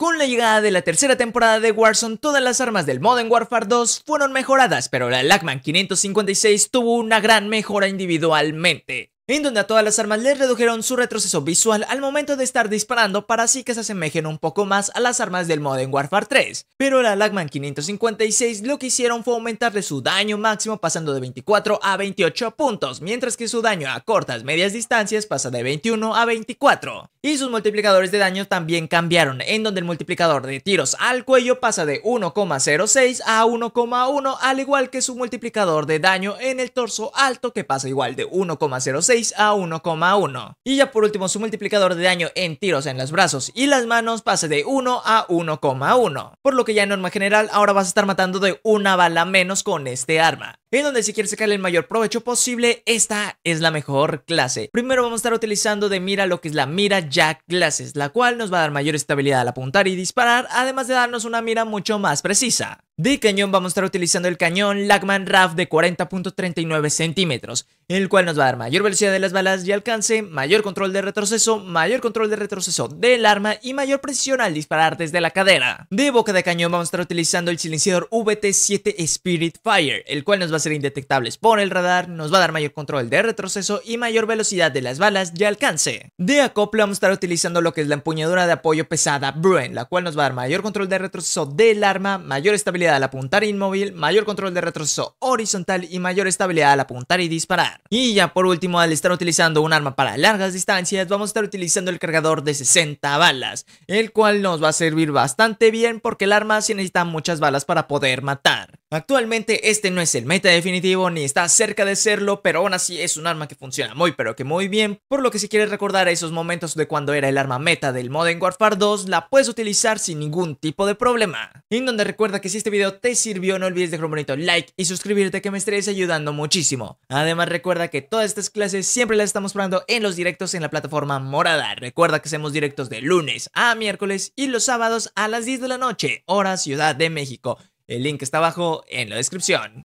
Con la llegada de la tercera temporada de Warzone, todas las armas del Modern Warfare 2 fueron mejoradas, pero la Lagman 556 tuvo una gran mejora individualmente en donde a todas las armas les redujeron su retroceso visual al momento de estar disparando para así que se asemejen un poco más a las armas del Modern Warfare 3, pero la Lagman 556 lo que hicieron fue aumentarle su daño máximo pasando de 24 a 28 puntos, mientras que su daño a cortas medias distancias pasa de 21 a 24, y sus multiplicadores de daño también cambiaron, en donde el multiplicador de tiros al cuello pasa de 1,06 a 1,1 al igual que su multiplicador de daño en el torso alto que pasa igual de 1,06 a 1,1. Y ya por último, su multiplicador de daño en tiros en los brazos y las manos pasa de 1 a 1,1. Por lo que ya en norma general, ahora vas a estar matando de una bala menos con este arma. En donde si quieres sacarle el mayor provecho posible, esta es la mejor clase. Primero vamos a estar utilizando de mira lo que es la mira Jack Glasses, la cual nos va a dar mayor estabilidad al apuntar y disparar, además de darnos una mira mucho más precisa. De cañón vamos a estar utilizando el cañón Lagman RAF de 40.39 centímetros, el cual nos va a dar mayor velocidad de las balas y alcance, mayor control de retroceso, mayor control de retroceso del arma y mayor precisión al disparar desde la cadera. De boca de cañón vamos a estar utilizando el silenciador VT-7 Spirit Fire, el cual nos va a ser indetectables por el radar, nos va a dar mayor control de retroceso y mayor velocidad de las balas y alcance. De acople vamos a estar utilizando lo que es la empuñadura de apoyo pesada Bruen, la cual nos va a dar mayor control de retroceso del arma, mayor estabilidad al apuntar inmóvil, mayor control de retroceso horizontal y mayor estabilidad al apuntar y disparar. Y ya por último, al estar utilizando un arma para largas distancias, vamos a estar utilizando el cargador de 60 balas, el cual nos va a servir bastante bien porque el arma sí necesita muchas balas para poder matar. Actualmente este no es el meta definitivo ni está cerca de serlo, pero aún así es un arma que funciona muy pero que muy bien, por lo que si quieres recordar esos momentos de cuando era el arma meta del Modern Warfare 2, la puedes utilizar sin ningún tipo de problema. Y en donde recuerda que si este video te sirvió no olvides dejar un bonito like y suscribirte que me estés ayudando muchísimo. Además recuerda que todas estas clases siempre las estamos probando en los directos en la plataforma morada. Recuerda que hacemos directos de lunes a miércoles y los sábados a las 10 de la noche, hora Ciudad de México. El link está abajo en la descripción.